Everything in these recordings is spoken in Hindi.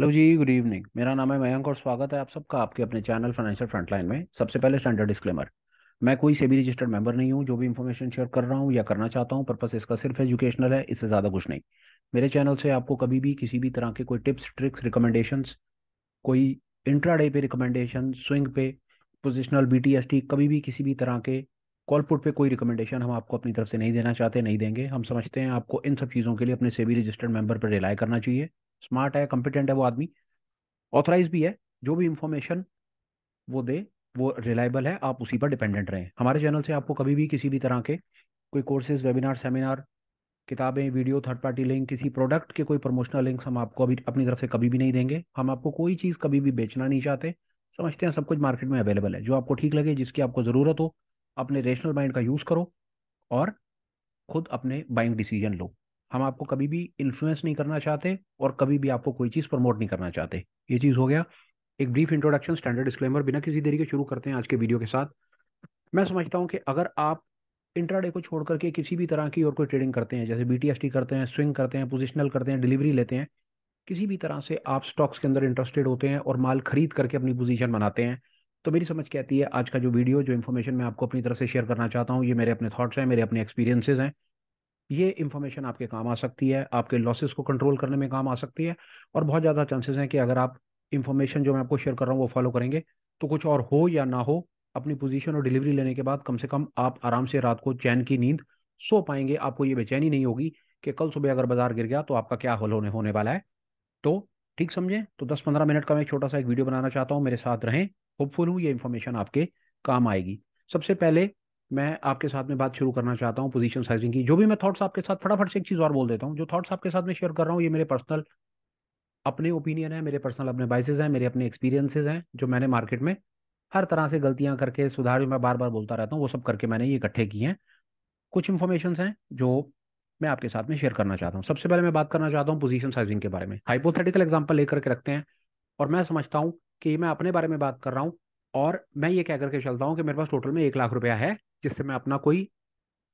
हेलो जी गुड इवनिंग मेरा नाम है मयंक और स्वागत है आप सबका आपके अपने चैनल फाइनेंशियल फ्रंटलाइन में सबसे पहले स्टैंडर्ड डिस्क्लेमर मैं कोई सेबी रजिस्टर्ड मेंबर नहीं हूं जो भी इन्फॉर्मेशन शेयर कर रहा हूं या करना चाहता हूं पर्पस इसका सिर्फ एजुकेशनल है इससे ज़्यादा कुछ नहीं मेरे चैनल से आपको कभी भी किसी भी तरह के कोई टिप्स ट्रिक्स रिकमेंडेशन कोई इंट्रा पे रिकमेंडेशन स्विंग पे पोजिशनल बी कभी भी किसी भी तरह के कॉलपुट पे कोई रिकमेंडेशन हम आपको अपनी तरफ से नहीं देना चाहते नहीं देंगे हम समझते हैं आपको इन सब चीज़ों के लिए अपने सेबी रजिस्टर्ड मेंबर पर रिलाई करना चाहिए स्मार्ट है कॉम्पिटेंट है वो आदमी ऑथराइज भी है जो भी इंफॉर्मेशन वो दे वो रिलायबल है आप उसी पर डिपेंडेंट रहें हमारे चैनल से आपको कभी भी किसी भी तरह के कोई कोर्सेज वेबिनार सेमिनार किताबें वीडियो थर्ड पार्टी लिंक किसी प्रोडक्ट के कोई प्रमोशनल लिंक्स हम आपको अभी अपनी तरफ से कभी भी नहीं देंगे हम आपको कोई चीज़ कभी भी बेचना नहीं चाहते समझते हैं सब कुछ मार्केट में अवेलेबल है जो आपको ठीक लगे जिसकी आपको ज़रूरत हो अपने रेशनल माइंड का यूज़ करो और खुद अपने बाइंग डिसीजन लो हम आपको कभी भी इन्फ्लुएंस नहीं करना चाहते और कभी भी आपको कोई चीज़ प्रमोट नहीं करना चाहते ये चीज़ हो गया एक ब्रीफ इंट्रोडक्शन स्टैंडर्ड डिस्क्लेमर बिना किसी देरी के शुरू करते हैं आज के वीडियो के साथ मैं समझता हूँ कि अगर आप इंट्राडे को छोड़ करके किसी भी तरह की और कोई ट्रेडिंग करते हैं जैसे बीटीएसटी करते हैं स्विंग करते हैं पोजिशनल करते हैं डिलीवरी लेते हैं किसी भी तरह से आप स्टॉक्स के अंदर इंटरेस्टेड होते हैं और माल खरीद करके अपनी पोजीशन बनाते हैं तो मेरी समझ कहती है आज का जो वीडियो जो इन्फॉर्मेशन मैं आपको अपनी तरफ से शेयर करना चाहता हूँ ये मेरे अपने थॉट्स हैं मेरे अपने एक्सपीरियंसेस हैं ये इन्फॉर्मेशन आपके काम आ सकती है आपके लॉसेस को कंट्रोल करने में काम आ सकती है और बहुत ज़्यादा चांसेस हैं कि अगर आप इन्फॉर्मेशन जो मैं आपको शेयर कर रहा हूँ वो फॉलो करेंगे तो कुछ और हो या ना हो अपनी पोजीशन और डिलीवरी लेने के बाद कम से कम आप आराम से रात को चैन की नींद सो पाएंगे आपको ये बेचैनी नहीं होगी कि कल सुबह अगर बाजार गिर गया तो आपका क्या हल होने होने वाला है तो ठीक समझें तो 10-15 मिनट का मैं छोटा सा एक वीडियो बनाना चाहता हूँ मेरे साथ रहें होपफुल हूँ ये इन्फॉर्मेशन आपके काम आएगी सबसे पहले मैं आपके साथ में बात शुरू करना चाहता हूँ पोजीशन साइजिंग की जो भी मैं थॉट्स आपके साथ फटाफट से एक चीज़ और बोल देता हूँ जो थॉट्स आपके साथ में शेयर कर रहा हूँ ये मेरे पर्सनल अपने ओपिनियन है मेरे पर्सनल अपने बाइसेज हैं मेरे अपने एक्सपीरियंसेज हैं जो मैंने मार्केट में हर तरह से गलतियां करके सुधार मैं बार बार बोलता रहता हूँ वो सब करके मैंने ये इकट्ठे किए हैं कुछ इन्फॉर्मेशन हैं जो मैं आपके साथ में शेयर करना चाहता हूँ सबसे पहले मैं बात करना चाहता हूँ पोजीशन साइजिंग के बारे में हाइपोथेटिकल एग्जाम्पल लेकर के रखते हैं और मैं समझता हूँ कि मैं अपने बारे में बात कर रहा हूँ और मैं ये कह करके चलता हूँ कि मेरे पास टोटल में एक लाख रुपया है जिससे मैं अपना कोई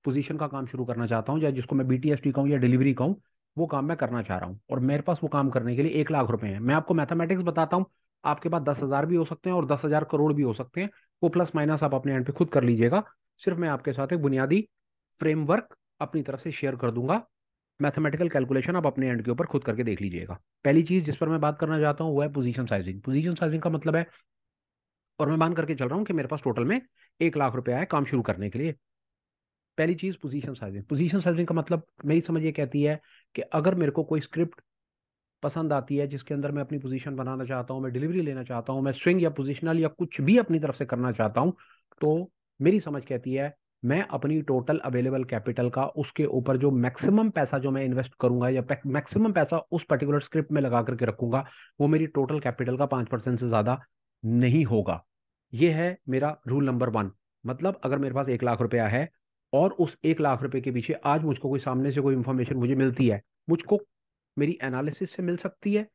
पोजीशन का काम शुरू करना चाहता हूँ या जिसको मैं बी टी एस टी कहूँ या डिलीवरी कहूँ वो काम मैं करना चाह रहा हूँ और मेरे पास वो काम करने के लिए एक लाख रुपए हैं मैं आपको मैथमेटिक्स बताता हूँ आपके पास दस हज़ार भी हो सकते हैं और दस हज़ार करोड़ भी हो सकते हैं वो प्लस माइनस आप अपने एंड पे खुद कर लीजिएगा सिर्फ मैं आपके साथ एक बुनियादी फ्रेमवर्क अपनी तरफ से शेयर कर दूंगा मैथमेटिकल कैलकुलेशन आप अपने एंड के ऊपर खुद करके देख लीजिएगा पहली चीज़ जिस पर मैं बात करना चाहता हूँ वो है पोजीशन साइजिंग पोजीशन साइजिंग का मतलब है और मैं मान करके चल रहा हूँ कि मेरे पास टोटल में एक लाख रुपया है काम शुरू करने के लिए पहली चीज़ पोजीशन सर्विंग पोजीशन सर्विंग का मतलब मेरी समझ ये कहती है कि अगर मेरे को कोई स्क्रिप्ट पसंद आती है जिसके अंदर मैं अपनी पोजीशन बनाना चाहता हूँ मैं डिलीवरी लेना चाहता हूँ मैं स्विंग या पोजिशनल या कुछ भी अपनी तरफ से करना चाहता हूँ तो मेरी समझ कहती है मैं अपनी टोटल अवेलेबल कैपिटल का उसके ऊपर जो मैक्सिमम पैसा जो मैं इन्वेस्ट करूंगा या मैक्सिमम पैसा उस पर्टिकुलर स्क्रिप्ट में लगा करके रखूंगा वो मेरी टोटल कैपिटल का पांच परसेंट से ज़्यादा नहीं होगा ये है मेरा रूल नंबर वन मतलब अगर मेरे पास एक लाख रुपया है और उस एक लाख रुपए के पीछे आज मुझको कोई सामने से कोई इंफॉर्मेशन मुझे मिलती है मुझको मेरी एनालिसिस से मिल सकती है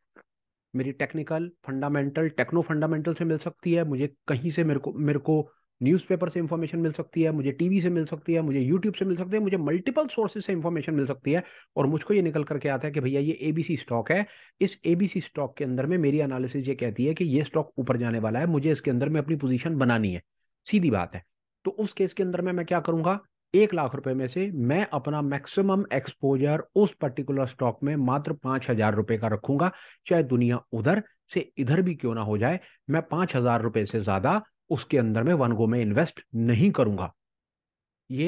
मेरी टेक्निकल फंडामेंटल टेक्नो फंडामेंटल से मिल सकती है मुझे कहीं से मेरे को मेरे को न्यूज़पेपर से इन्फॉर्मेशन मिल सकती है मुझे टीवी से मिल सकती है मुझे यूट्यूब से मिल सकती है मुझे मल्टीपल सोर्सेज से इन्फॉर्मेशन मिल सकती है और मुझको ये निकल करके आता है कि भैया ये एबीसी स्टॉक है इस एबीसी स्टॉक के अंदर में मेरी एनालिसिस ये कहती है कि ये स्टॉक ऊपर जाने वाला है मुझे इसके अंदर में अपनी पोजिशन बनानी है सीधी बात है तो उस केस के अंदर में मैं क्या करूंगा एक लाख रुपए में से मैं अपना मैक्सिमम एक्सपोजर उस पर्टिकुलर स्टॉक में मात्र पांच हजार रुपए का रखूंगा चाहे दुनिया उधर से इधर भी क्यों ना हो जाए मैं पांच हजार रुपए से ज्यादा उसके अंदर में वन गो में इन्वेस्ट नहीं करूंगा ये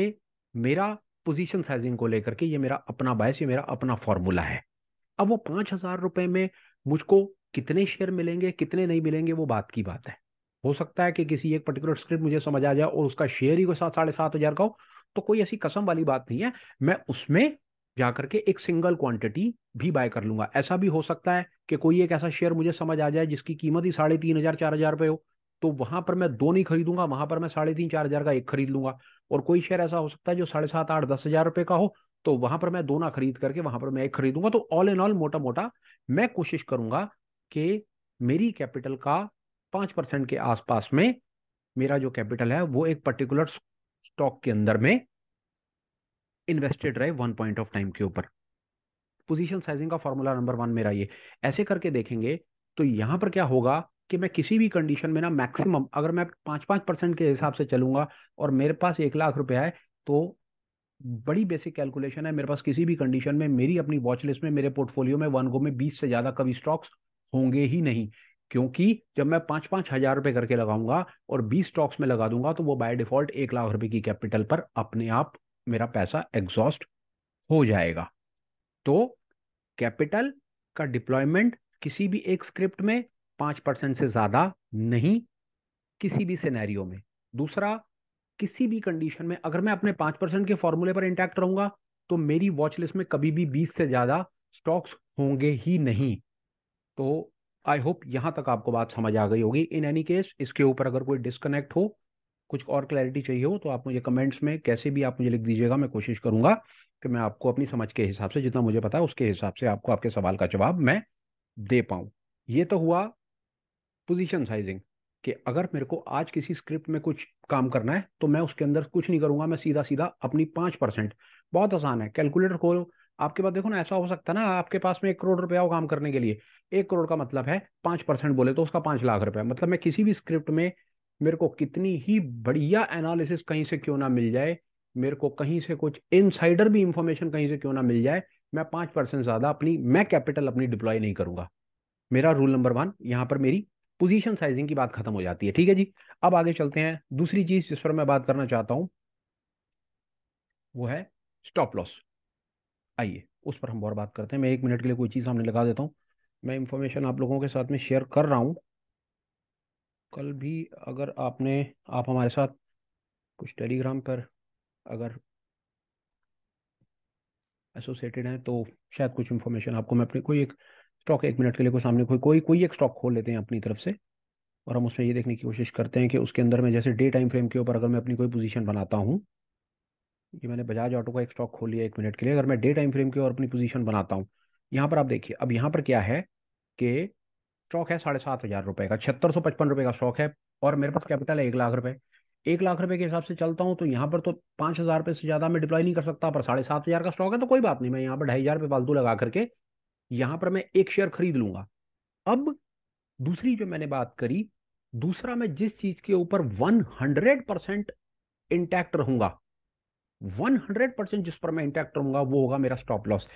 मेरा पोजीशन साइजिंग को लेकर के ये मेरा अपना बायस ये मेरा अपना फॉर्मूला है अब वो पांच हजार रुपए में मुझको कितने शेयर मिलेंगे कितने नहीं मिलेंगे वो बात की बात है हो सकता है कि किसी एक पर्टिकुलर स्क्रिप्ट मुझे समझ आ जाए और उसका शेयर ही को सात साढ़े सात हजार का हो तो कोई ऐसी कसम वाली बात नहीं है मैं उसमें जाकर के एक सिंगल क्वांटिटी भी बाय कर लूंगा ऐसा भी हो सकता है कि कोई एक ऐसा शेयर मुझे समझ आ जाए जिसकी कीमत ही साढ़े तीन हजार चार हजार रुपये हो तो वहां पर मैं दो नहीं खरीदूंगा वहां पर मैं साढ़े तीन चार हजार का एक खरीद लूंगा और कोई शेयर ऐसा हो सकता है जो साढ़े सात आठ दस हजार रुपए का हो तो वहां पर मैं दो ना खरीद करके वहां पर मैं एक खरीदूंगा तो ऑल एंड ऑल मोटा मोटा मैं कोशिश करूंगा कि मेरी कैपिटल का पांच परसेंट के आसपास में मेरा जो कैपिटल है वो एक पर्टिकुलर स्टॉक के अंदर में इन्वेस्टेड रहे वन पॉइंट ऑफ टाइम के ऊपर पोजीशन साइजिंग का फॉर्मूला नंबर वन मेरा ये ऐसे करके देखेंगे तो यहां पर क्या होगा कि मैं किसी भी कंडीशन में ना मैक्सिमम अगर मैं पांच पांच परसेंट के हिसाब से चलूंगा और मेरे पास एक लाख रुपया है तो बड़ी बेसिक कैलकुलेशन है मेरे पास किसी भी कंडीशन में मेरी अपनी वॉचलिस्ट में मेरे पोर्टफोलियो में वन गो में बीस से ज़्यादा कभी स्टॉक्स होंगे ही नहीं क्योंकि जब मैं पांच पांच हज़ार रुपए करके लगाऊंगा और बीस स्टॉक्स में लगा दूंगा तो वो बाय डिफॉल्ट एक लाख रुपए की कैपिटल पर अपने आप मेरा पैसा एग्जॉस्ट हो जाएगा तो कैपिटल का डिप्लॉयमेंट किसी भी एक स्क्रिप्ट में पांच परसेंट से ज़्यादा नहीं किसी भी सिनेरियो में दूसरा किसी भी कंडीशन में अगर मैं अपने पांच परसेंट के फॉर्मूले पर इंटैक्ट रहूंगा तो मेरी वॉचलिस्ट में कभी भी बीस से ज़्यादा स्टॉक्स होंगे ही नहीं तो आई होप यहां तक आपको बात समझ आ गई होगी इन एनी केस इसके ऊपर अगर कोई डिस्कनेक्ट हो कुछ और क्लैरिटी चाहिए हो तो आप मुझे कमेंट्स में कैसे भी आप मुझे लिख दीजिएगा मैं कोशिश करूंगा कि मैं आपको अपनी समझ के हिसाब से जितना मुझे पता है उसके हिसाब से आपको आपके सवाल का जवाब मैं दे पाऊं ये तो हुआ पोजीशन साइजिंग कि अगर मेरे को आज किसी स्क्रिप्ट में कुछ काम करना है तो मैं उसके अंदर कुछ नहीं करूंगा मैं सीधा सीधा अपनी पांच परसेंट बहुत आसान है कैलकुलेटर खोलो आपके पास देखो ना ऐसा हो सकता है ना आपके पास में एक करोड़ रुपया हो काम करने के लिए एक करोड़ का मतलब है पांच परसेंट बोले तो उसका पांच लाख रुपया मतलब मैं किसी भी स्क्रिप्ट में मेरे को कितनी ही बढ़िया एनालिसिस कहीं से क्यों ना मिल जाए मेरे को कहीं से कुछ इनसाइडर भी इंफॉर्मेशन कहीं से क्यों ना मिल जाए मैं पांच परसेंट ज़्यादा अपनी मैं कैपिटल अपनी डिप्लॉय नहीं करूंगा मेरा रूल नंबर वन यहाँ पर मेरी पोजीशन साइजिंग की बात खत्म हो जाती है ठीक है जी अब आगे चलते हैं दूसरी चीज जिस पर मैं बात करना चाहता हूं वो है स्टॉप लॉस आइए उस पर हम और बात करते हैं मैं एक मिनट के लिए कोई चीज़ सामने लगा देता हूँ मैं इंफॉर्मेशन आप लोगों के साथ में शेयर कर रहा हूं कल भी अगर आपने आप हमारे साथ कुछ टेलीग्राम पर अगर एसोसिएटेड हैं तो शायद कुछ इंफॉर्मेशन आपको मैं अपने कोई एक स्टॉक एक मिनट के लिए कोई सामने कोई कोई कोई एक स्टॉक खोल लेते हैं अपनी तरफ से और हम उसमें ये देखने की कोशिश करते हैं कि उसके अंदर में जैसे डे टाइम फ्रेम के ऊपर अगर मैं अपनी कोई पोजीशन बनाता हूँ ये मैंने बजाज ऑटो का एक स्टॉक खोल लिया एक मिनट के लिए अगर मैं डे टाइम फ्रेम के ऊपर अपनी पोजीशन बनाता हूँ यहाँ पर आप देखिए अब यहाँ पर क्या है कि स्टॉक है साढ़े सात हज़ार रुपये का छहत्तर सौ पचपन रुपये का स्टॉक है और मेरे पास कैपिटल है एक लाख रुपये एक लाख रुपये के हिसाब से चलता हूँ तो यहाँ पर तो पाँच हज़ार रुपये से ज़्यादा मैं डिप्लॉय नहीं कर सकता पर साढ़े सात हज़ार का स्टॉक है तो कोई बात नहीं मैं यहाँ पर ढाई हज़ार रुपये फालतू लगा करके यहां पर मैं एक शेयर खरीद लूंगा अब दूसरी जो मैंने बात करी दूसरा मैं जिस चीज के ऊपर 100 परसेंट इंटैक्ट रहूंगा 100 परसेंट जिस पर मैं इंटैक्ट रहूंगा वो होगा मेरा स्टॉप लॉस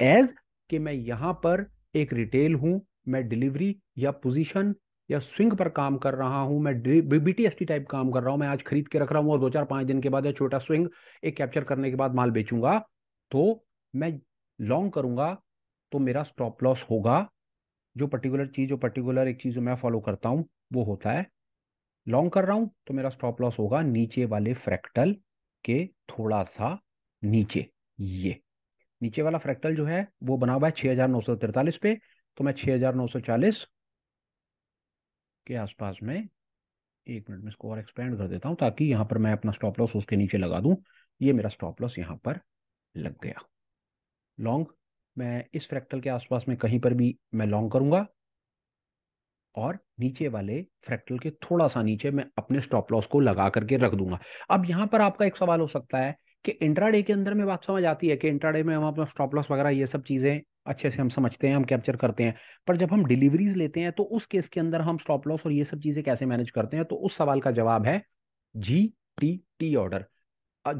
एज कि मैं यहां पर एक रिटेल हूं मैं डिलीवरी या पोजीशन या स्विंग पर काम कर रहा हूं मैं बीटीएसटी टाइप काम कर रहा हूं मैं आज खरीद के रख रहा हूं और दो चार पांच दिन के बाद या छोटा स्विंग एक कैप्चर करने के बाद माल बेचूंगा तो मैं लॉन्ग करूंगा तो मेरा स्टॉप लॉस होगा जो पर्टिकुलर चीज़ जो पर्टिकुलर एक चीज़ मैं फॉलो करता हूँ वो होता है लॉन्ग कर रहा हूं तो मेरा स्टॉप लॉस होगा नीचे वाले फ्रैक्टल के थोड़ा सा नीचे ये नीचे वाला फ्रैक्टल जो है वो बना हुआ है छह तिरतालीस पे तो मैं छह हज़ार नौ चालीस के आसपास में एक मिनट में इसको और एक्सपेंड कर देता हूं ताकि यहां पर मैं अपना स्टॉप लॉस उसके नीचे लगा दूं ये मेरा स्टॉप लॉस यहां पर लग गया लॉन्ग मैं इस फ्रैक्टल के आसपास में कहीं पर भी मैं लॉन्ग करूंगा और नीचे वाले फ्रैक्टल के थोड़ा सा नीचे मैं अपने स्टॉप लॉस को लगा करके रख दूंगा अब यहां पर आपका एक सवाल हो सकता है कि इंट्राडे के अंदर में बात समझ आती है कि इंट्राडे में हम अपना स्टॉप लॉस वगैरह ये सब चीज़ें अच्छे से हम समझते हैं हम कैप्चर करते हैं पर जब हम डिलीवरीज लेते हैं तो उस केस के अंदर हम स्टॉप लॉस और ये सब चीज़ें कैसे मैनेज करते हैं तो उस सवाल का जवाब है जी टी टी ऑर्डर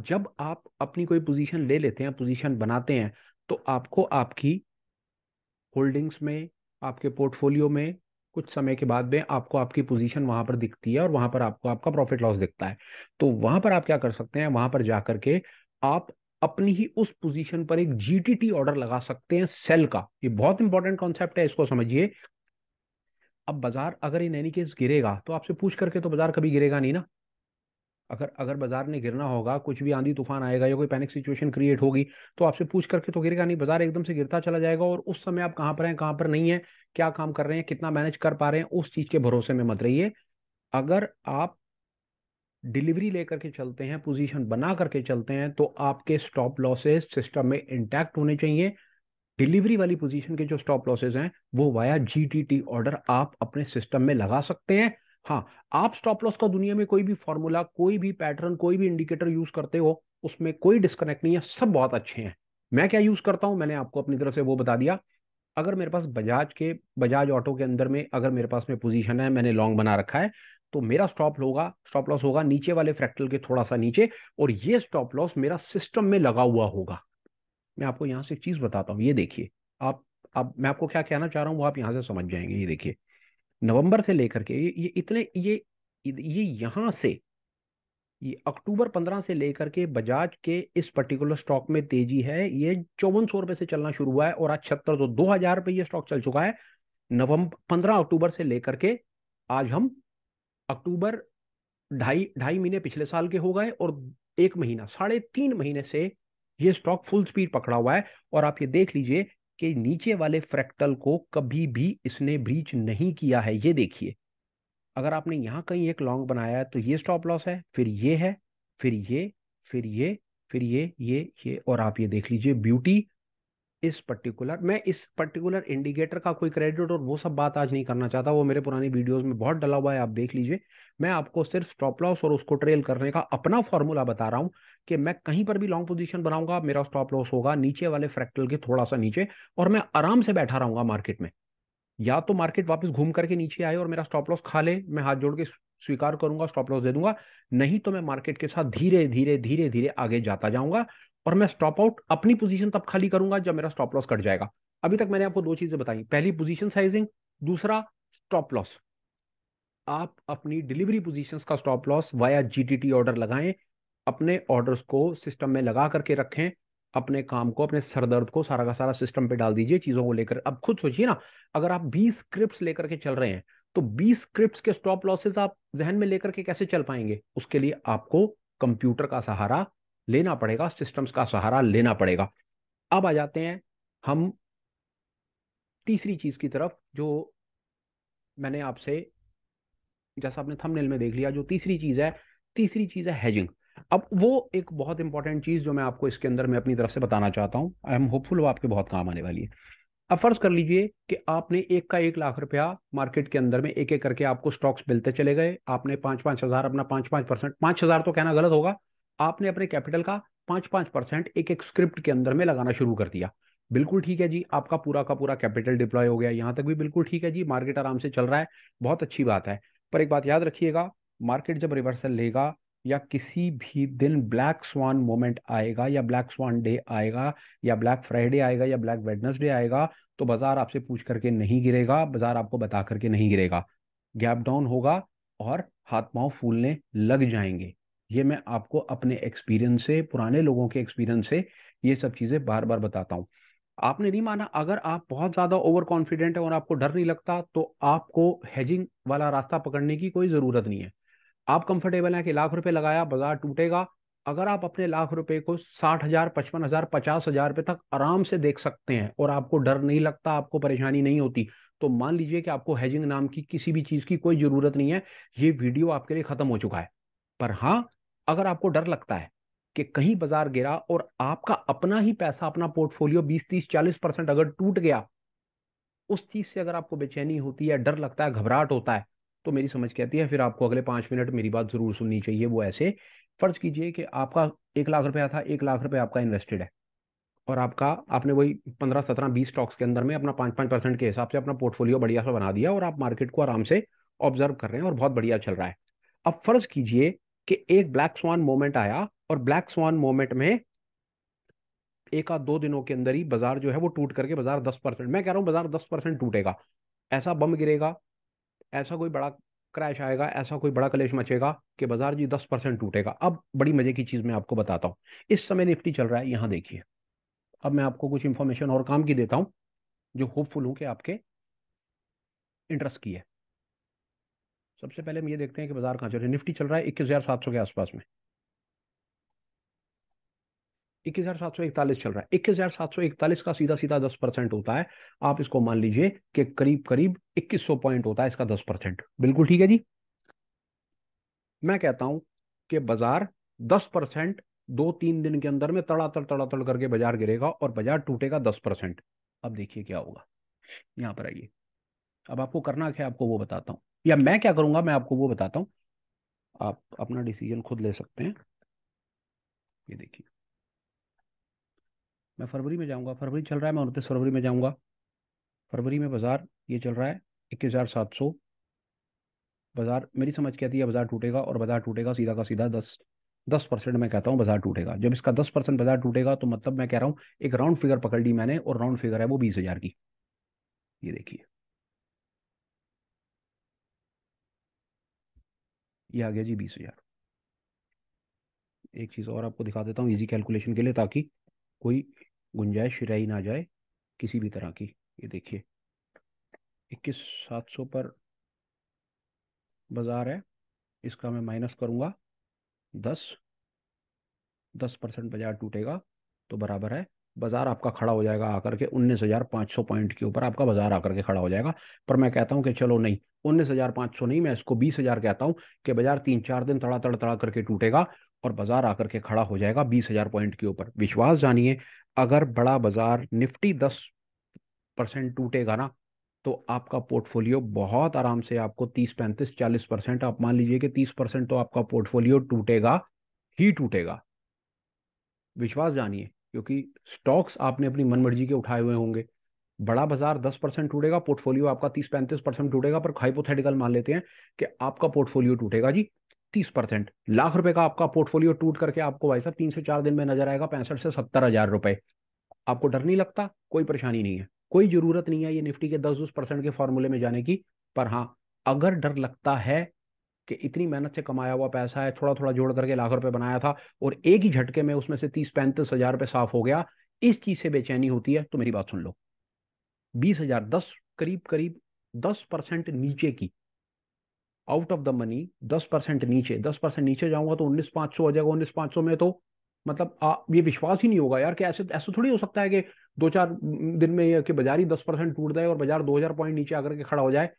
जब आप अपनी कोई पोजीशन ले लेते हैं पोजीशन बनाते हैं तो आपको आपकी होल्डिंग्स में आपके पोर्टफोलियो में कुछ समय के बाद में आपको आपकी पोजीशन वहां पर दिखती है और वहां पर आपको आपका प्रॉफिट लॉस दिखता है तो वहां पर आप क्या कर सकते हैं वहां पर जाकर के आप अपनी ही उस पोजीशन पर एक जीटीटी ऑर्डर लगा सकते हैं सेल का ये बहुत इंपॉर्टेंट कॉन्सेप्ट है इसको समझिए अब बाजार अगर इन एनी केस गिरेगा तो आपसे पूछ करके तो बाजार कभी गिरेगा नहीं ना अगर अगर बाजार ने गिरना होगा कुछ भी आंधी तूफान आएगा या कोई पैनिक सिचुएशन क्रिएट होगी तो आपसे पूछ करके तो गिरेगा नहीं बाजार एकदम से गिरता चला जाएगा और उस समय आप कहाँ पर हैं कहाँ पर नहीं है क्या काम कर रहे हैं कितना मैनेज कर पा रहे हैं उस चीज के भरोसे में मत रहिए अगर आप डिलीवरी लेकर के चलते हैं पोजीशन बना करके चलते हैं तो आपके स्टॉप लॉसेज सिस्टम में इंटैक्ट होने चाहिए डिलीवरी वाली पोजीशन के जो स्टॉप लॉसेज हैं वो वाया जीटीटी ऑर्डर आप अपने सिस्टम में लगा सकते हैं हाँ आप स्टॉप लॉस का दुनिया में कोई भी फॉर्मूला कोई भी पैटर्न कोई भी इंडिकेटर यूज करते हो उसमें कोई डिस्कनेक्ट नहीं है सब बहुत अच्छे हैं मैं क्या यूज करता हूं मैंने आपको अपनी तरफ से वो बता दिया अगर मेरे पास बजाज के बजाज ऑटो के अंदर में अगर मेरे पास में पोजीशन है मैंने लॉन्ग बना रखा है तो मेरा स्टॉप होगा स्टॉप लॉस होगा नीचे वाले फ्रैक्टल के थोड़ा सा नीचे और ये स्टॉप लॉस मेरा सिस्टम में लगा हुआ होगा मैं आपको यहाँ से एक चीज बताता हूँ ये देखिए आप आप मैं आपको क्या कहना चाह रहा हूँ वो आप यहाँ से समझ जाएंगे ये देखिए नवंबर से लेकर के ये, ये इतने ये ये यहाँ से ये अक्टूबर पंद्रह से लेकर के बजाज के इस पर्टिकुलर स्टॉक में तेजी है ये चौवन सौ रुपए से चलना शुरू हुआ है और आज छत्तर सौ दो हजार रुपये ये स्टॉक चल चुका है नवंबर पंद्रह अक्टूबर से लेकर के आज हम अक्टूबर ढाई ढाई महीने पिछले साल के हो गए और एक महीना साढ़े तीन महीने से ये स्टॉक फुल स्पीड पकड़ा हुआ है और आप ये देख लीजिए के नीचे वाले फ्रैक्टल को कभी भी इसने ब्रीच नहीं किया है ये देखिए अगर आपने यहाँ कहीं एक लॉन्ग बनाया है तो ये स्टॉप लॉस है फिर ये है फिर ये फिर ये फिर ये ये ये और आप ये देख लीजिए ब्यूटी इस पर्टिकुलर मैं इस पर्टिकुलर इंडिकेटर का कोई क्रेडिट और वो सब बात आज नहीं करना चाहता वो मेरे पुरानी वीडियोस में बहुत डला हुआ है आप देख लीजिए मैं आपको सिर्फ स्टॉप लॉस और उसको ट्रेल करने का अपना फॉर्मूला बता रहा हूं कि मैं कहीं पर भी लॉन्ग पोजीशन बनाऊंगा मेरा स्टॉप लॉस होगा नीचे वाले फ्रैक्टल के थोड़ा सा नीचे और मैं आराम से बैठा रहूंगा मार्केट में या तो मार्केट वापस घूम करके नीचे आए और मेरा स्टॉप लॉस खा ले मैं हाथ जोड़ के स्वीकार करूंगा स्टॉप लॉस दे दूंगा नहीं तो मैं मार्केट के साथ धीरे धीरे धीरे धीरे आगे जाता जाऊंगा और मैं स्टॉप आउट अपनी पोजीशन तब खाली करूंगा जब मेरा स्टॉप लॉस कट जाएगा अभी तक मैंने आपको दो चीजें बताई पहली पोजीशन साइजिंग दूसरा स्टॉप लॉस आप अपनी डिलीवरी पोजीशंस का stop loss via GTT order लगाएं अपने ऑर्डर्स को सिस्टम में लगा करके रखें अपने काम को अपने सरदर्द को सारा का सारा सिस्टम पे डाल दीजिए चीज़ों को लेकर अब खुद सोचिए ना अगर आप 20 स्क्रिप्ट लेकर के चल रहे हैं तो 20 स्क्रिप्ट के स्टॉप लॉसेज आप जहन में लेकर के कैसे चल पाएंगे उसके लिए आपको कंप्यूटर का सहारा लेना पड़ेगा सिस्टम्स का सहारा लेना पड़ेगा अब आ जाते हैं हम तीसरी चीज़ की तरफ जो मैंने आपसे जैसा आपने थंबनेल में देख लिया जो तीसरी चीज़ है तीसरी चीज़ है हेजिंग अब वो एक बहुत इंपॉर्टेंट चीज़ जो मैं आपको इसके अंदर मैं अपनी तरफ से बताना चाहता हूँ आई एम होपफुल वो आपके बहुत काम आने वाली है अब फर्ज कर लीजिए कि आपने एक का एक लाख रुपया मार्केट के अंदर में एक एक करके आपको स्टॉक्स मिलते चले गए आपने पांच पांच हज़ार अपना पांच पांच परसेंट पांच हज़ार तो कहना गलत होगा आपने अपने कैपिटल का पांच पांच परसेंट एक एक स्क्रिप्ट के अंदर में लगाना शुरू कर दिया बिल्कुल ठीक है जी आपका पूरा का पूरा कैपिटल डिप्लॉय हो गया यहाँ तक भी बिल्कुल ठीक है जी मार्केट आराम से चल रहा है बहुत अच्छी बात है पर एक बात याद रखिएगा मार्केट जब रिवर्सल लेगा या किसी भी दिन ब्लैक स्वान मोमेंट आएगा या ब्लैक स्वान डे आएगा या ब्लैक फ्राइडे आएगा या ब्लैक वेडनेसडे आएगा तो बाजार आपसे पूछ करके नहीं गिरेगा बाजार आपको बता करके नहीं गिरेगा गैप डाउन होगा और हाथ पाँव फूलने लग जाएंगे ये मैं आपको अपने एक्सपीरियंस से पुराने लोगों के एक्सपीरियंस से ये सब चीज़ें बार बार बताता हूँ आपने नहीं माना अगर आप बहुत ज्यादा ओवर कॉन्फिडेंट है और आपको डर नहीं लगता तो आपको हेजिंग वाला रास्ता पकड़ने की कोई जरूरत नहीं है आप कंफर्टेबल हैं कि लाख रुपए लगाया बाजार टूटेगा अगर आप अपने लाख रुपए को साठ हजार पचपन हजार पचास हजार रुपए तक आराम से देख सकते हैं और आपको डर नहीं लगता आपको परेशानी नहीं होती तो मान लीजिए कि आपको हेजिंग नाम की किसी भी चीज की कोई जरूरत नहीं है ये वीडियो आपके लिए खत्म हो चुका है पर हाँ अगर आपको डर लगता है कि कहीं बाजार गिरा और आपका अपना ही पैसा अपना पोर्टफोलियो 20 30 40 परसेंट अगर टूट गया उस चीज से अगर आपको बेचैनी होती है डर लगता है घबराहट होता है तो मेरी समझ के आती है फिर आपको अगले पांच मिनट मेरी बात जरूर सुननी चाहिए वो ऐसे फर्ज कीजिए कि आपका एक लाख रुपया था एक लाख रुपया आपका इन्वेस्टेड है और आपका आपने वही पंद्रह सत्रह बीस स्टॉक्स के अंदर में अपना पांच पांच परसेंट के हिसाब से अपना पोर्टफोलियो बढ़िया सा बना दिया और आप मार्केट को आराम से ऑब्जर्व कर रहे हैं और बहुत बढ़िया चल रहा है अब फर्ज कीजिए कि एक ब्लैक स्वान मोमेंट आया और ब्लैक स्वान मोमेंट में एक आध दो दिनों के अंदर ही बाजार जो है वो टूट करके बाजार दस परसेंट मैं कह रहा हूँ बाजार दस परसेंट टूटेगा ऐसा बम गिरेगा ऐसा कोई बड़ा क्रैश आएगा ऐसा कोई बड़ा कलेश मचेगा कि बाजार जी दस परसेंट टूटेगा अब बड़ी मजे की चीज मैं आपको बताता हूँ इस समय निफ्टी चल रहा है यहाँ देखिए अब मैं आपको कुछ इंफॉर्मेशन और काम की देता हूँ जो होपफुल हूँ कि आपके इंटरेस्ट की है सबसे पहले हम ये देखते हैं कि बाजार कहाँ चल रहा है निफ्टी चल रहा है इक्कीस के आसपास में इक्कीस हजार सात सौ इकतालीस चल रहा है इक्कीस हजार सात सौ इकतालीस का सीधा सीधा दस परसेंट होता है आप इसको मान लीजिए कि करीब करीब इक्कीस पॉइंट होता है इसका दस परसेंट बिल्कुल ठीक है जी मैं कहता हूं कि बाजार दस परसेंट दो तीन दिन के अंदर में तड़ातड़ तड़ातड़ करके बाजार गिरेगा और बाजार टूटेगा दस परसेंट अब देखिए क्या होगा यहां पर आइए अब आपको करना क्या आपको वो बताता हूँ या मैं क्या करूंगा मैं आपको वो बताता हूँ आप अपना डिसीजन खुद ले सकते हैं ये देखिए मैं फरवरी में जाऊँगा फरवरी चल रहा है मैं उनतीस फरवरी में जाऊँगा फरवरी में बाज़ार ये चल रहा है इक्कीस हज़ार सात सौ बाज़ार मेरी समझ कहती है बाज़ार टूटेगा और बाज़ार टूटेगा सीधा का सीधा दस दस परसेंट मैं कहता हूँ बाजार टूटेगा जब इसका दस परसेंट बाजार टूटेगा तो मतलब मैं कह रहा हूँ एक राउंड फिगर पकड़ ली मैंने और राउंड फिगर है वो बीस हजार की ये देखिए ये आ गया जी बीस हजार एक चीज़ और आपको दिखा देता हूँ इजी कैलकुलेशन के लिए ताकि कोई गुंजाइश रही ना जाए किसी भी तरह की ये देखिए इक्कीस सात सौ पर बाज़ार है इसका मैं माइनस करूँगा दस दस परसेंट बाज़ार टूटेगा तो बराबर है बाज़ार आपका खड़ा हो जाएगा आकर के उन्नीस हज़ार पाँच सौ पॉइंट के ऊपर आपका बाज़ार आकर के खड़ा हो जाएगा पर मैं कहता हूँ कि चलो नहीं उन्नीस हज़ार पाँच सौ नहीं मैं इसको बीस हज़ार कहता हूँ कि बाज़ार तीन चार दिन तड़ा तड़ तड़ा करके टूटेगा और बाजार आकर के खड़ा हो जाएगा बीस हजार पॉइंट के ऊपर विश्वास जानिए अगर बड़ा बाजार निफ्टी दस परसेंट टूटेगा ना तो आपका पोर्टफोलियो बहुत आराम से आपको तीस पैंतीस चालीस परसेंट आप मान लीजिए कि तीस परसेंट तो आपका पोर्टफोलियो टूटेगा ही टूटेगा विश्वास जानिए क्योंकि स्टॉक्स आपने अपनी मनमर्जी के उठाए हुए होंगे बड़ा बाजार दस परसेंट टूटेगा पोर्टफोलियो आपका तीस पैंतीस परसेंट टूटेगा पर हाइपोथेटिकल मान लेते हैं कि आपका पोर्टफोलियो टूटेगा जी तीस परसेंट लाख रुपए का आपका पोर्टफोलियो टूट करके आपको भाई साहब तीन से चार दिन में नजर आएगा पैंसठ से सत्तर हजार रुपए आपको डर नहीं लगता कोई परेशानी नहीं है कोई जरूरत नहीं है ये निफ्टी के दस दस परसेंट के फॉर्मूले में जाने की पर हाँ अगर डर लगता है कि इतनी मेहनत से कमाया हुआ पैसा है थोड़ा थोड़ा जोड़ करके लाख रुपए बनाया था और एक ही झटके में उसमें से तीस पैंतीस हजार रुपए साफ हो गया इस चीज से बेचैनी होती है तो मेरी बात सुन लो बीस हजार दस करीब करीब दस परसेंट नीचे की आउट ऑफ द मनी दस परसेंट नीचे दस परसेंट नीचे जाऊंगा तो उन्नीस पांच सौ हो जाएगा उन्नीस पांच सौ में तो मतलब आ, ये विश्वास ही नहीं होगा यार कि ऐसे ऐसा थोड़ी हो सकता है कि दो चार दिन में कि बाजार ही दस परसेंट टूट जाए और बाजार दो हजार पॉइंट नीचे आकर के खड़ा हो जाए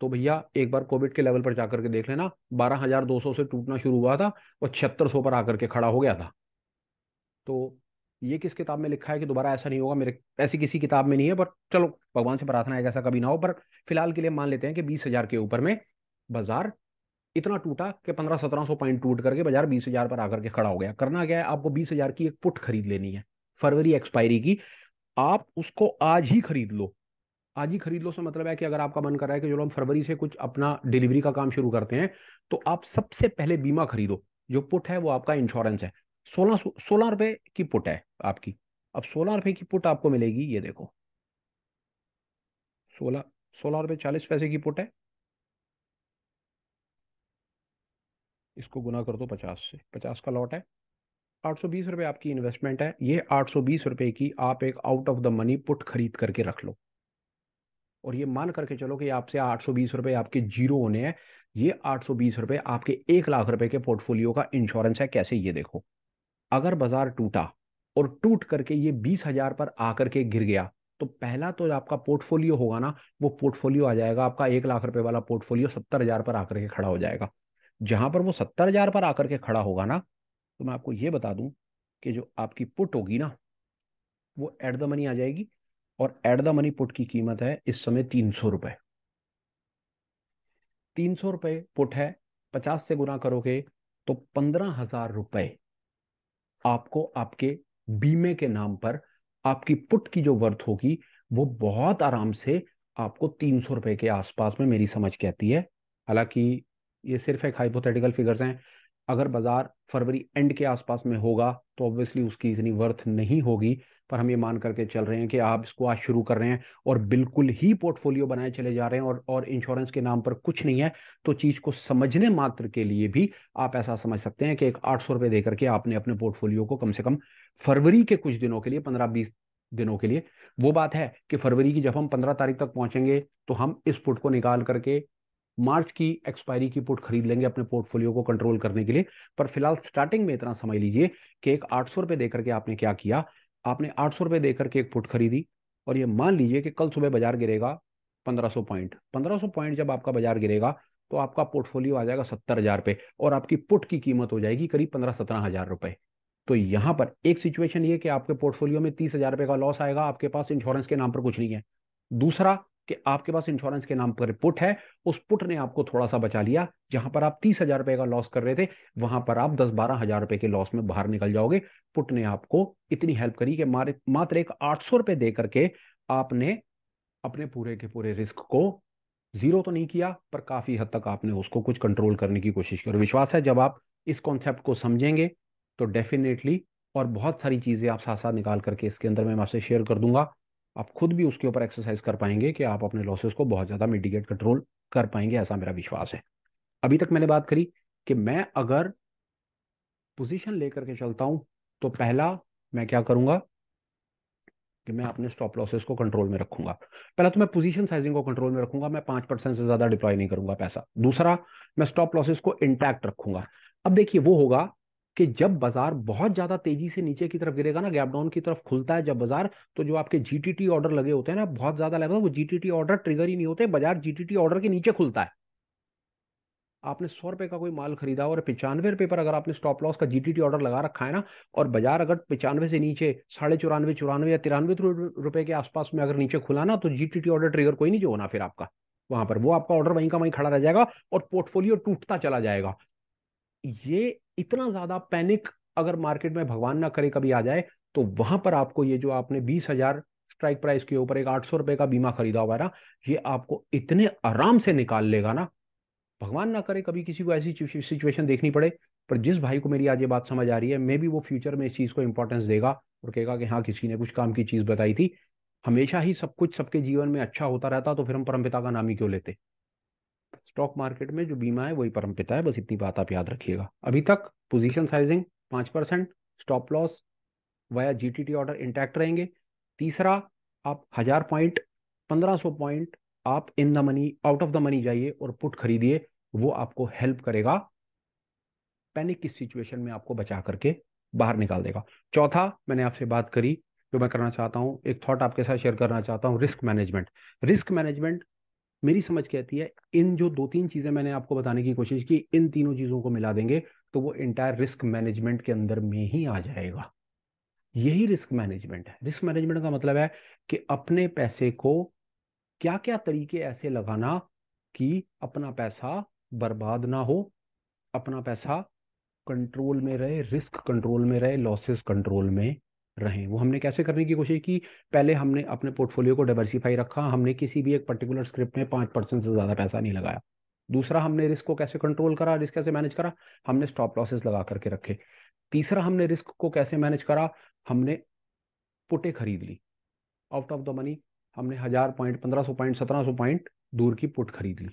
तो भैया एक बार कोविड के लेवल पर जाकर के देख लेना बारह हजार दो सौ से टूटना शुरू हुआ था और छिहत्तर सौ पर आकर के खड़ा हो गया था तो ये किस किताब में लिखा है कि दोबारा ऐसा नहीं होगा मेरे ऐसी किसी किताब में नहीं है पर चलो भगवान से प्रार्थना है ऐसा कभी ना हो पर फिलहाल के लिए मान लेते हैं कि बीस हजार के ऊपर में बाजार इतना टूटा कि पंद्रह सत्रह सौ पॉइंट टूट करके बाजार बीस हजार पर आकर के खड़ा हो गया करना क्या है आपको बीस हजार की एक पुट खरीद लेनी है फरवरी एक्सपायरी की आप उसको आज ही खरीद लो आज ही खरीद लो से मतलब है कि अगर आपका मन कर रहा है कि चलो हम फरवरी से कुछ अपना डिलीवरी का काम शुरू करते हैं तो आप सबसे पहले बीमा खरीदो जो पुट है वो आपका इंश्योरेंस है सोलह सोलह रुपए की पुट है आपकी अब सोलह रुपए की पुट आपको मिलेगी ये देखो सोलह सोलह रुपए चालीस पैसे की पुट है इसको गुना कर दो पचास से पचास का लॉट है आठ सौ बीस रुपये आपकी इन्वेस्टमेंट है ये आठ सौ बीस रुपये की आप एक out of the money put खरीद करके रख लो और ये मान करके चलो कि आपसे आठ सौ बीस रुपये आपके जीरो होने हैं ये आठ सौ बीस रुपये आपके एक लाख रुपए के पोर्टफोलियो का इंश्योरेंस है कैसे ये देखो अगर बाजार टूटा और टूट करके ये बीस हजार पर आकर के गिर गया तो पहला तो आपका पोर्टफोलियो होगा ना वो पोर्टफोलियो आ जाएगा आपका एक लाख रुपए वाला पोर्टफोलियो सत्तर हजार पर आकर के खड़ा हो जाएगा जहां पर वो सत्तर हजार पर आकर के खड़ा होगा ना तो मैं आपको ये बता दूं कि जो आपकी पुट होगी ना वो एट द मनी आ जाएगी और एट द मनी पुट की कीमत है इस समय तीन सौ रुपए तीन सौ रुपए पुट है पचास से गुना करोगे तो पंद्रह हजार रुपए आपको आपके बीमे के नाम पर आपकी पुट की जो वर्थ होगी वो बहुत आराम से आपको तीन सौ रुपए के आसपास में मेरी समझ कहती है हालांकि ये सिर्फ एक हाइपोथेटिकल फिगर्स हैं अगर बाजार फरवरी एंड के आसपास में होगा तो ऑब्वियसली उसकी इतनी वर्थ नहीं होगी पर हम ये मान करके चल रहे हैं कि आप इसको आज शुरू कर रहे हैं और बिल्कुल ही पोर्टफोलियो बनाए चले जा रहे हैं और और इंश्योरेंस के नाम पर कुछ नहीं है तो चीज को समझने मात्र के लिए भी आप ऐसा समझ सकते हैं कि एक आठ सौ रुपए देकर के आपने अपने पोर्टफोलियो को कम से कम फरवरी के कुछ दिनों के लिए पंद्रह बीस दिनों के लिए वो बात है कि फरवरी की जब हम पंद्रह तारीख तक पहुंचेंगे तो हम इस पुट को निकाल करके मार्च की एक्सपायरी की पुट खरीद लेंगे अपने पोर्टफोलियो को कंट्रोल करने के लिए पर फिलहाल स्टार्टिंग में इतना समझ लीजिए कि एक आठ सौ रुपये देकर के आपने क्या किया आपने आठ सौ रुपये देकर के एक पुट खरीदी और ये मान लीजिए कि कल सुबह बाजार गिरेगा पंद्रह सौ पॉइंट पंद्रह सौ पॉइंट जब आपका बाजार गिरेगा तो आपका पोर्टफोलियो आ जाएगा सत्तर हजार पे और आपकी पुट की कीमत हो जाएगी करीब पंद्रह सत्रह हजार रुपए तो यहां पर एक सिचुएशन ये कि आपके पोर्टफोलियो में तीस हजार रुपए का लॉस आएगा आपके पास इंश्योरेंस के नाम पर कुछ नहीं है दूसरा कि आपके पास इंश्योरेंस के नाम पर पुट है उस पुट ने आपको थोड़ा सा बचा लिया जहां पर आप तीस हजार रुपए का लॉस कर रहे थे वहां पर आप दस बारह हजार रुपए के लॉस में बाहर निकल जाओगे पुट ने आपको इतनी हेल्प करी कि मात्र एक आठ सौ रुपए दे करके आपने अपने पूरे के पूरे रिस्क को जीरो तो नहीं किया पर काफी हद तक आपने उसको कुछ कंट्रोल करने की कोशिश की और विश्वास है जब आप इस कॉन्सेप्ट को समझेंगे तो डेफिनेटली और बहुत सारी चीजें आप साथ साथ निकाल करके इसके अंदर मैं आपसे शेयर कर दूंगा आप खुद भी उसके ऊपर एक्सरसाइज कर पाएंगे कि आप अपने लॉसेस को बहुत ज़्यादा मिटिगेट कंट्रोल कर पाएंगे ऐसा मेरा विश्वास है अभी तक मैंने बात करी कि मैं अगर पोजीशन लेकर के चलता हूं तो पहला मैं क्या करूंगा कि मैं अपने स्टॉप लॉसेस को कंट्रोल में रखूंगा पहला तो मैं पोजीशन साइजिंग को कंट्रोल में रखूंगा मैं पांच परसेंट से ज्यादा डिप्लॉय नहीं करूंगा पैसा दूसरा मैं स्टॉप लॉसेस को इंटैक्ट रखूंगा अब देखिए वो होगा कि जब बाजार बहुत ज्यादा तेजी से नीचे की तरफ गिरेगा ना गैप डाउन की तरफ खुलता है जब बाजार तो जो आपके जीटीटी ऑर्डर लगे होते हैं ना बहुत ज्यादा लेवल वो जीटीटी ऑर्डर ट्रिगर ही नहीं होते बाजार जीटीटी ऑर्डर के नीचे खुलता है आपने सौ रुपए का कोई माल खरीदा और पिचानवे रुपए पर अगर आपने स्टॉप लॉस का जीटीटी ऑर्डर लगा रखा है ना और बाजार अगर पिचानवे से नीचे साढ़े चौरानवे चौरानवे या तिरानवे रुपए के आसपास में अगर नीचे खुला ना तो जीटीटी ऑर्डर ट्रिगर कोई नहीं जो होना फिर आपका वहां पर वो आपका ऑर्डर वहीं का वहीं खड़ा रह जाएगा और पोर्टफोलियो टूटता चला जाएगा ये इतना ज्यादा पैनिक अगर मार्केट में भगवान ना करे कभी आ जाए तो वहां पर आपको ये जो आपने बीस हजार स्ट्राइक प्राइस के ऊपर एक आठ सौ रुपए का बीमा खरीदा हुआ है ना ये आपको इतने आराम से निकाल लेगा ना भगवान ना करे कभी किसी को ऐसी सिचुएशन देखनी पड़े पर जिस भाई को मेरी आज ये बात समझ आ रही है मे भी वो फ्यूचर में इस चीज को इंपॉर्टेंस देगा और कहेगा कि हाँ किसी ने कुछ काम की चीज बताई थी हमेशा ही सब कुछ सबके जीवन में अच्छा होता रहता तो फिर हम परमपिता का नाम ही क्यों लेते स्टॉक मार्केट में जो बीमा है वही परम पिता है बस इतनी बात आप याद रखिएगा अभी तक पोजीशन साइजिंग पाँच percent stop loss via GTT order intact रहेंगे तीसरा आप हजार पॉइंट पंद्रह सौ पॉइंट आप in the money out of the money जाइए और पुट खरीदिए वो आपको हेल्प करेगा पैनिक की सिचुएशन में आपको बचा करके बाहर निकाल देगा चौथा मैंने आपसे बात करी जो मैं करना चाहता हूँ एक थॉट आपके साथ शेयर करना चाहता हूँ रिस्क मैनेजमेंट रिस्क मैनेजमेंट मेरी समझ कहती है इन जो दो तीन चीजें मैंने आपको बताने की कोशिश की इन तीनों चीजों को मिला देंगे तो वो इंटायर रिस्क मैनेजमेंट के अंदर में ही आ जाएगा यही रिस्क मैनेजमेंट है रिस्क मैनेजमेंट का मतलब है कि अपने पैसे को क्या क्या तरीके ऐसे लगाना कि अपना पैसा बर्बाद ना हो अपना पैसा कंट्रोल में रहे रिस्क कंट्रोल में रहे लॉसेस कंट्रोल में रहें वो हमने कैसे करने की कोशिश की पहले हमने अपने पोर्टफोलियो को डाइवर्सिफाई रखा हमने किसी भी एक पर्टिकुलर स्क्रिप्ट में पाँच परसेंट से ज़्यादा पैसा नहीं लगाया दूसरा हमने रिस्क को कैसे कंट्रोल करा रिस्क कैसे मैनेज करा हमने स्टॉप लॉसेस लगा करके रखे तीसरा हमने रिस्क को कैसे मैनेज करा हमने पुटे खरीद ली आउट ऑफ द मनी हमने हज़ार पॉइंट पंद्रह सौ पॉइंट सत्रह सौ पॉइंट दूर की पुट खरीद ली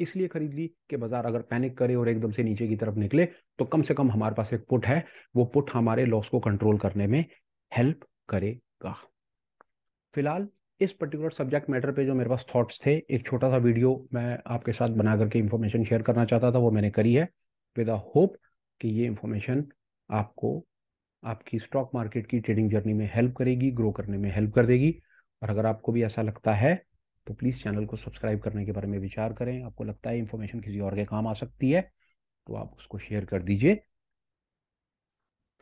इसलिए खरीद ली कि बाजार अगर पैनिक करे और एकदम से नीचे की तरफ निकले तो कम से कम हमारे पास एक पुट है वो पुट हमारे लॉस को कंट्रोल करने में हेल्प करेगा फिलहाल इस पर्टिकुलर सब्जेक्ट मैटर पे जो मेरे पास थॉट्स थे एक छोटा सा वीडियो मैं आपके साथ बना करके इन्फॉर्मेशन शेयर करना चाहता था वो मैंने करी है विद होप कि ये इन्फॉर्मेशन आपको आपकी स्टॉक मार्केट की ट्रेडिंग जर्नी में हेल्प करेगी ग्रो करने में हेल्प कर देगी और अगर आपको भी ऐसा लगता है तो प्लीज़ चैनल को सब्सक्राइब करने के बारे में विचार करें आपको लगता है इन्फॉर्मेशन किसी और के काम आ सकती है तो आप उसको शेयर कर दीजिए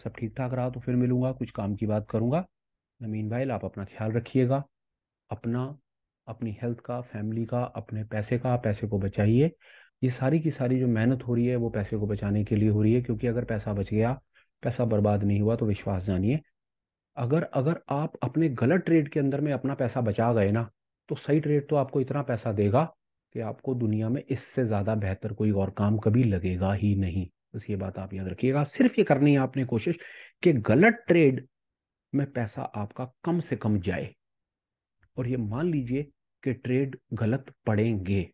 सब ठीक ठाक रहा तो फिर मिलूंगा कुछ काम की बात करूंगा नमीन भाई आप अपना ख्याल रखिएगा अपना अपनी हेल्थ का फैमिली का अपने पैसे का पैसे को बचाइए ये सारी की सारी जो मेहनत हो रही है वो पैसे को बचाने के लिए हो रही है क्योंकि अगर पैसा बच गया पैसा बर्बाद नहीं हुआ तो विश्वास जानिए अगर अगर आप अपने गलत ट्रेड के अंदर में अपना पैसा बचा गए ना तो सही ट्रेड तो आपको इतना पैसा देगा कि आपको दुनिया में इससे ज़्यादा बेहतर कोई और काम कभी लगेगा ही नहीं बस ये बात आप याद रखिएगा सिर्फ ये करनी है आपने कोशिश कि गलत ट्रेड में पैसा आपका कम से कम जाए और ये मान लीजिए कि ट्रेड गलत पड़ेंगे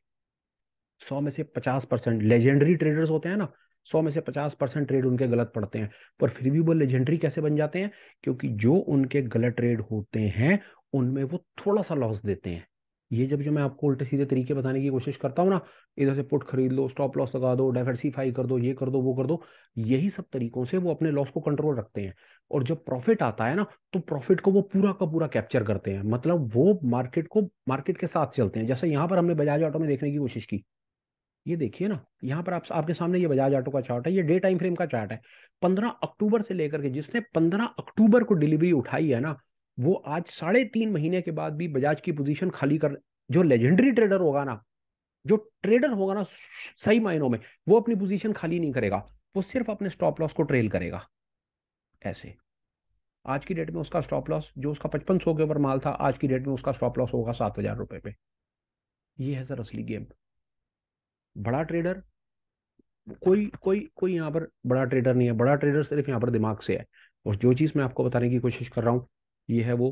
सौ में से पचास परसेंट लेजेंडरी ट्रेडर्स होते हैं ना सौ में से पचास परसेंट ट्रेड उनके गलत पड़ते हैं पर फिर भी वो लेजेंडरी कैसे बन जाते हैं क्योंकि जो उनके गलत ट्रेड होते हैं उनमें वो थोड़ा सा लॉस देते हैं ये जब जो मैं आपको उल्टे सीधे तरीके बताने की कोशिश करता हूँ ना इधर से पुट खरीद लो स्टॉप लॉस लगा दो डाइवर्सिफाई कर दो ये कर दो वो कर दो यही सब तरीकों से वो अपने लॉस को कंट्रोल रखते हैं और जब प्रॉफिट आता है ना तो प्रॉफिट को वो पूरा का पूरा कैप्चर करते हैं मतलब वो मार्केट को मार्केट के साथ चलते हैं जैसे यहाँ पर हमने बजाज ऑटो में देखने की कोशिश की ये देखिए ना यहाँ पर आप आपके सामने ये बजाज ऑटो का चार्ट है ये डे टाइम फ्रेम का चार्ट है पंद्रह अक्टूबर से लेकर के जिसने पंद्रह अक्टूबर को डिलीवरी उठाई है ना वो आज साढ़े तीन महीने के बाद भी बजाज की पोजीशन खाली कर जो लेजेंडरी ट्रेडर होगा ना जो ट्रेडर होगा ना सही मायनों में वो अपनी पोजीशन खाली नहीं करेगा वो सिर्फ अपने स्टॉप लॉस को ट्रेल करेगा ऐसे आज की डेट में उसका स्टॉप लॉस जो उसका पचपन सौ के ऊपर माल था आज की डेट में उसका स्टॉप लॉस होगा सात हजार रुपए पे ये है सर असली गेम बड़ा ट्रेडर कोई कोई कोई यहाँ पर बड़ा ट्रेडर नहीं है बड़ा ट्रेडर सिर्फ यहाँ पर दिमाग से है और जो चीज़ मैं आपको बताने की कोशिश कर रहा हूँ ये है वो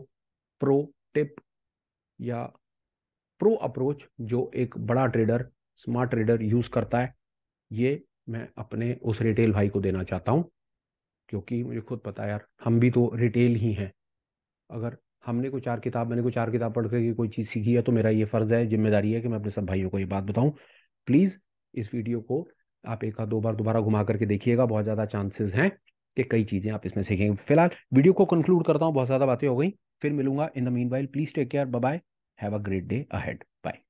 प्रो टिप या प्रो अप्रोच जो एक बड़ा ट्रेडर स्मार्ट ट्रेडर यूज़ करता है ये मैं अपने उस रिटेल भाई को देना चाहता हूँ क्योंकि मुझे खुद पता है यार हम भी तो रिटेल ही हैं अगर हमने कोई चार किताब मैंने कोई चार किताब पढ़ करके कोई चीज़ सीखी है तो मेरा ये फ़र्ज़ है जिम्मेदारी है कि मैं अपने सब भाइयों को ये बात बताऊँ प्लीज़ इस वीडियो को आप एक दो बार दोबारा घुमा करके देखिएगा बहुत ज़्यादा चांसेस हैं कि कई चीज़ें आप इसमें सीखेंगे फिलहाल वीडियो को कंक्लूड करता हूँ बहुत ज़्यादा बातें हो गई फिर मिलूंगा in the meanwhile please take care bye have a great day ahead bye